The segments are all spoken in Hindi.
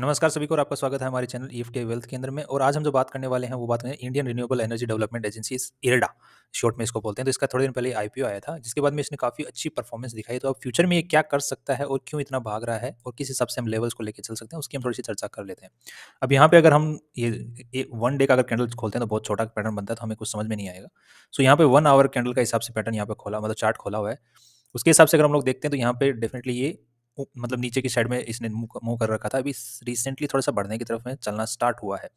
नमस्कार सभी को और आपका स्वागत है हमारे चैनल ई e वेल्थ के अंदर में और आज हम जो बात करने वाले हैं वो बात करें Indian Renewable Energy Development Agency IREDA short में इसको बोलते हैं तो इसका थोड़े दिन पहले आईपीओ आया था जिसके बाद में इसने काफ़ी अच्छी परफॉर्मेंस दिखाई तो अब फ्यूचर में ये क्या कर सकता है और क्यों इतना भाग रहा है और किस हिसाब से हम लेवल्स को लेकर चल सकते हैं उसकी हम थोड़ी सी चर्चा कर लेते हैं अब यहाँ पे अगर हम ये वन डे का अगर कैंडल खोलते हैं तो बहुत छोटा पैटर्न बनता है तो हमें कुछ समझ में नहीं आएगा सो यहाँ पर वन आवर कैंडल का हिसाब से पैटर्न यहाँ पे खोला मतलब चार्ट खोला हुआ है उसके हिसाब से अगर हम लोग देखते हैं तो यहाँ पे डेफिनेटली ये मतलब नीचे की साइड में इसने मुंह कर रखा था अभी रिसेंटली थोड़ा सा बढ़ने की तरफ में चलना स्टार्ट हुआ है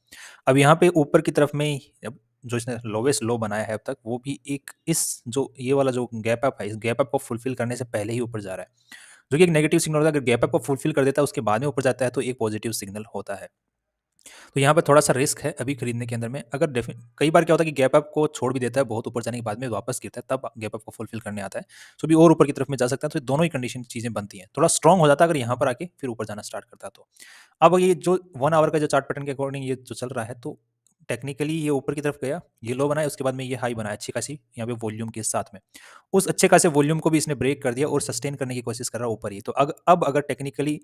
अब यहाँ पे ऊपर की तरफ में जो इसने लोवेस्ट लो बनाया है अब तक वो भी एक इस जो ये वाला जो गैप अप है इस गैप अप को फुलफिल करने से पहले ही ऊपर जा रहा है जो कि एक नेगेटिव सिग्नल होता है अगर गैप अप को फुलफिल कर देता है उसके बाद में ऊपर जाता है तो एक पॉजिटिव सिग्नल होता है तो यहाँ पर थोड़ा सा रिस्क है अभी खरीदने के अंदर में अगर डेफिन कई बार क्या होता है कि गैप अप को छोड़ भी देता है बहुत ऊपर जाने के बाद में वापस गिरता है तब गैप अप को फुलफिल करने आता है तो भी और ऊपर की तरफ में जा सकता है तो दोनों ही कंडीशन चीज़ें बनती हैं थोड़ा स्ट्रॉग हो जाता है अगर यहाँ पर आके फिर ऊपर जाना स्टार्ट करता तो अब ये जो वन आवर का जो चार्ट पैटर्न के अकॉर्डिंग ये जो चल रहा है तो टेक्निकली ये ऊपर की तरफ गया ये लो बनाया उसके बाद में ये हाई बनाया अच्छी खासी यहाँ पे वॉल्यूम के साथ में उस अच्छे खासे वॉल्यूम को भी इसने ब्रेक कर दिया और सस्टेन करने की कोशिश कर रहा है ऊपर ही तो अग, अब अगर टेक्निकली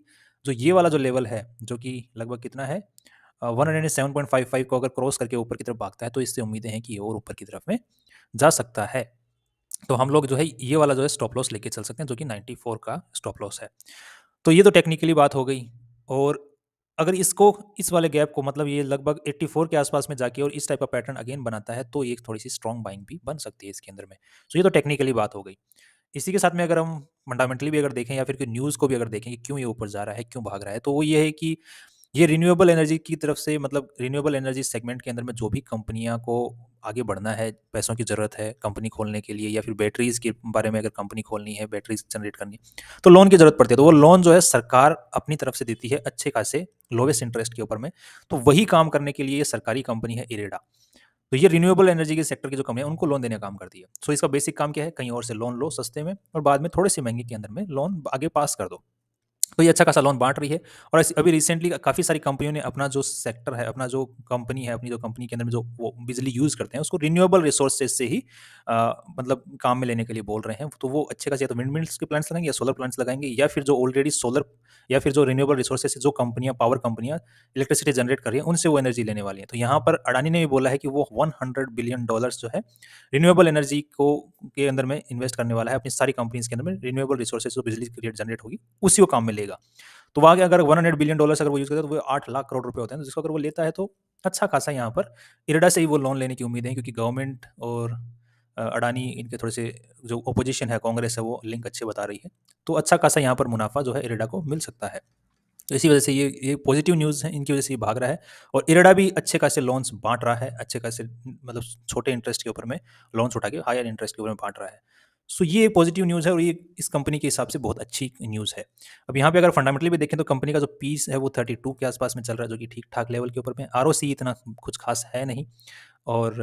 जो ये वाला जो लेवल है जो कि लगभग कितना है one hundred seven point five five को अगर क्रॉस करके ऊपर की तरफ भागता है तो इससे उम्मीदें हैं कि ये और ऊपर की तरफ में जा सकता है तो हम लोग जो है ये वाला जो है स्टॉप लॉस लेके चल सकते हैं जो कि 94 का स्टॉप लॉस है तो ये तो टेक्निकली बात हो गई और अगर इसको इस वाले गैप को मतलब ये लगभग 84 के आसपास में जाके और इस टाइप का पैटर्न अगेन बनाता है तो एक थोड़ी सी स्ट्रॉन्ग बाइंग भी बन सकती है इसके अंदर में सो ये तो टेक्निकली बात हो गई इसी के साथ में अगर हम फंडामेंटली भी अगर देखें या फिर न्यूज़ को भी अगर देखें कि क्यों ये ऊपर जा रहा है क्यों भाग रहा है तो वो ये है कि ये रिन्यूएबल एनर्जी की तरफ से मतलब रिन्यूएबल एनर्जी सेगमेंट के अंदर में जो भी कंपनियां को आगे बढ़ना है पैसों की ज़रूरत है कंपनी खोलने के लिए या फिर बैटरीज के बारे में अगर कंपनी खोलनी है बैटरीज जनरेट करनी तो लोन की ज़रूरत पड़ती है तो वो लोन जो है सरकार अपनी तरफ से देती है अच्छे खासे लोवेस्ट इंटरेस्ट के ऊपर में तो वही काम करने के लिए ये सरकारी कंपनी है इरेडा तो ये रिन्यूएबल एनर्जी के सेक्टर की जो है उनको लोन देने का काम करती है सो इसका बेसिक काम क्या है कहीं और से लोन लो सस्ते में और बाद में थोड़े से महंगे के अंदर में लोन आगे पास कर दो तो ये अच्छा खासा लोन बांट रही है और अभी रिसेंटली काफ़ी सारी कंपनियों ने अपना जो सेक्टर है अपना जो कंपनी है अपनी जो कंपनी के अंदर में जो वो बिजली यूज़ करते हैं उसको रिन्यूएबल रिसोर्सेज से ही आ, मतलब काम में लेने के लिए बोल रहे हैं तो वो अच्छे खासे या तो विंड मिल्स के प्लांट्स लगाएंगे या सोलर प्लांट्स लगाएंगे या फिर जो ऑलरेडी सोलर या फिर जो रिन्यूएबल रिसोर्सेज से जो कंपनियाँ पावर कंपनियाँ इलेक्ट्रिसिटी जनरेट कर रही हैं उनसे वो एनर्जी लेने वाली हैं तो यहाँ पर अडानी ने भी बोला है कि वो वन बिलियन डॉलर्स जो है रिन्यूएबल एनर्जी को के अंदर में इन्वेस्ट करने वाला है अपनी सारी कंपनीज के अंदर में रिन्यूएबल रिसोर्सेज जो बिजली जनरेट होगी उसी को काम में मिलेगा तो वहाँ के अगर वन हंड्रेड बिलियन डॉलर अगर वो यूज़ करते हैं तो वो आठ लाख करोड़ रुपये होते हैं तो जिसको अगर वो लेता है तो अच्छा खासा यहाँ पर इरेडा से ही वो लोन लेने की उम्मीद है क्योंकि गवर्नमेंट और अडानी इनके थोड़े से जो अपोजिशन है कांग्रेस है वो लिंक अच्छे बता रही है तो अच्छा खासा यहाँ पर मुनाफा जो है इरेडा को मिल सकता है तो इसी वजह से ये ये पॉजिटिव न्यूज़ है इनकी वजह से ये भाग रहा है और इरेडा भी अच्छे खासे लोन्स बांट रहा है अच्छे खासे मतलब छोटे इंटरेस्ट के ऊपर में लोन्स उठा के हायर इंटरेस्ट के ऊपर में बांट रहा है सो ये एक पॉजिटिव न्यूज़ है और ये इस कंपनी के हिसाब से बहुत अच्छी न्यूज़ है अब यहाँ पे अगर फंडामेंटली भी देखें तो कंपनी का जो पीस है वो 32 के आसपास में चल रहा है जो कि ठीक ठाक लेवल के ऊपर में आर इतना कुछ खास है नहीं और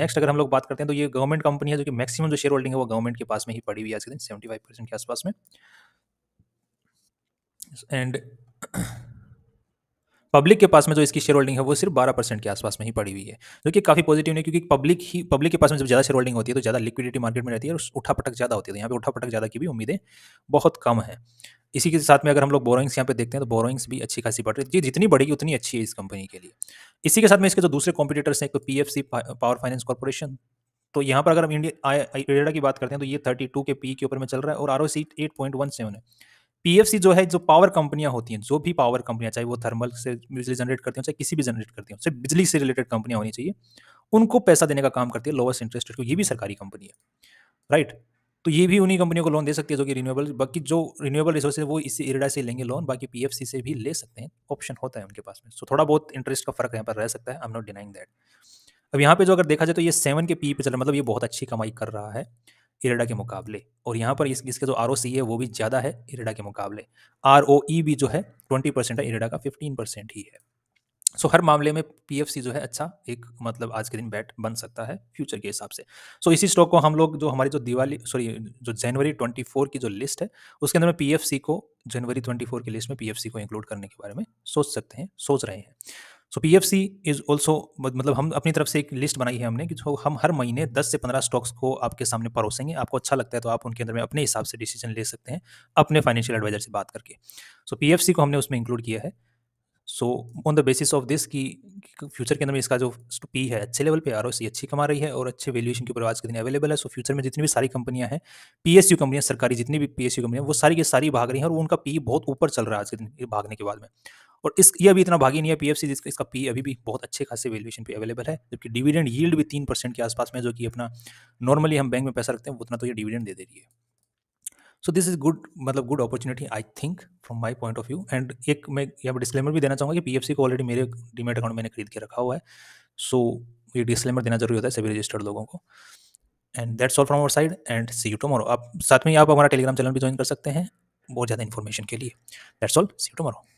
नेक्स्ट अगर हम लोग बात करते हैं तो ये गवर्नमेंट कंपनी है जो कि मैक्सिमम जो शेयर होल्डिंग है वो गवर्नमेंट के पास में ही पड़ी हुई है आज के दिन सेवेंटी के आसपास में एंड पब्लिक के पास में जो इसकी शेयर होल्डिंग है वो सिर्फ बारह परसेंट के आसपास में ही पड़ी हुई है जो कि काफी पॉजिटिव है क्योंकि पब्लिक ही पब्लिक के पास में जब ज्यादा शेयर होल्डिंग होती है तो ज्यादा लिक्विडिटी मार्केट में रहती है और उठा पटक ज्यादा होती है तो यहाँ पे उठा पटक ज्यादा की भी उम्मीदें बहुत कम है इसी के साथ में अगर हम लोग बोरोइंग्स यहाँ पे देखते हैं तो बोरोइंग्स भी अच्छी खासी बढ़ रही है जी जितनी बढ़ेगी उतनी अच्छी है इस कंपनी के लिए इसी के साथ में इसके जो दूसरे कॉम्पिटेटर्स हैं एक तो पी पावर फाइनेंस कॉर्पोरेशन तो यहाँ पर अगर हम इंडिया की बात करते हैं तो ये थर्टी टू के पी के ऊपर में चल रहा है और आर ओ है पीएफसी जो है जो पावर कंपनियां होती हैं जो भी पावर कंपनियां चाहे वो थर्मल से बिजली जनरेट करती हो चाहे किसी भी जनरेट करती हो बिजली से रिलेटेड कंपनियां होनी चाहिए उनको पैसा देने का काम करती है लोवेस्ट इंटरेस्ट रेट को ये भी सरकारी कंपनी है राइट तो ये भी उन्हीं कंपनियों को लोन दे सकती है जो कि रिन्यूएबल बाकी जो रिन्यूएबल रिसोर्स है वो इसी इरडा से लेंगे लोन बाकी पी से भी ले सकते हैं ऑप्शन होता है उनके पास में सो थोड़ा बहुत इंटरेस्ट का फर्क यहाँ पर रह सकता है I am not denying that अब यहाँ पे जो अगर देखा जाए तो ये सेवन के पी e पे चल रहा है मतलब ये बहुत अच्छी कमाई कर रहा है इरेडा के मुकाबले और यहाँ पर इस, इसके जो आर है वो भी ज़्यादा है इरेडा के मुकाबले आर e भी जो है ट्वेंटी परसेंट है इरेडा का फिफ्टीन परसेंट ही है सो so, हर मामले में सी जो है अच्छा एक मतलब आज के दिन बैट बन सकता है फ्यूचर के हिसाब से सो so, इसी स्टॉक को हम लोग जो हमारी जो दिवाली सॉरी जो जनवरी 24 की जो लिस्ट है उसके अंदर में सी को जनवरी 24 की लिस्ट में सी को इंक्लूड करने के बारे में सोच सकते हैं सोच रहे हैं so P F C is also मतलब हम अपनी तरफ से एक लिस्ट बनाई है हमने कि जो हम हर महीने 10 से 15 स्टॉक्स को आपके सामने परोसेंगे आपको अच्छा लगता है तो आप उनके अंदर में अपने हिसाब से डिसीजन ले सकते हैं अपने फाइनेंशियल एडवाइजर से बात करके सो पी एफ सी को हमने उसमें इंक्लूड किया है so on the basis of this की फ्यूचर के अंदर में इसका जो पी है अच्छे लेवल पे आर अच्छी कमा रही है और अच्छे वैल्यूएशन के ऊपर आज के दिन अवेलेबल है सो so, फ्यूचर में जितनी भी सारी कंपनियां हैं पीएसयू कंपनियां सरकारी जितनी भी पीएसयू कंपनियां वो सारी की सारी भाग रही हैं और उनका पी बहुत ऊपर चल रहा है आज के दिन भागने के बाद में और इस ये अभी इतना भागी नहीं है पीएफसी जिसका इसका पी अभी भी बहुत अच्छे खासे वैल्यूएशन पे अवेलेबल है जबकि डिविडेंड यील्ड भी तीन परसेंट के आसपास में जो कि अपना नॉर्मली हम बैंक में पैसा रखते हैं उतना तो ये डिविडेंड दे दे रही है सो दिस इज गुड मतलब good opportunity I think from my point of view and एक मैं यहाँ पर डिस्लेमर भी देना चाहूँगा कि पी को ऑलरेडी मेरे डिमेट अकाउंट मैंने खरीद के रखा हुआ है सो so, ये डिस्लेमर देना जरूरी होता है सभी रजिस्टर्ड लोगों को and that's all from our side and see you tomorrow आप साथ में आप हमारा टेलीग्राम चैनल भी ज्वाइन कर सकते हैं बहुत ज़्यादा इन्फॉर्मेशन के लिए that's all see you tomorrow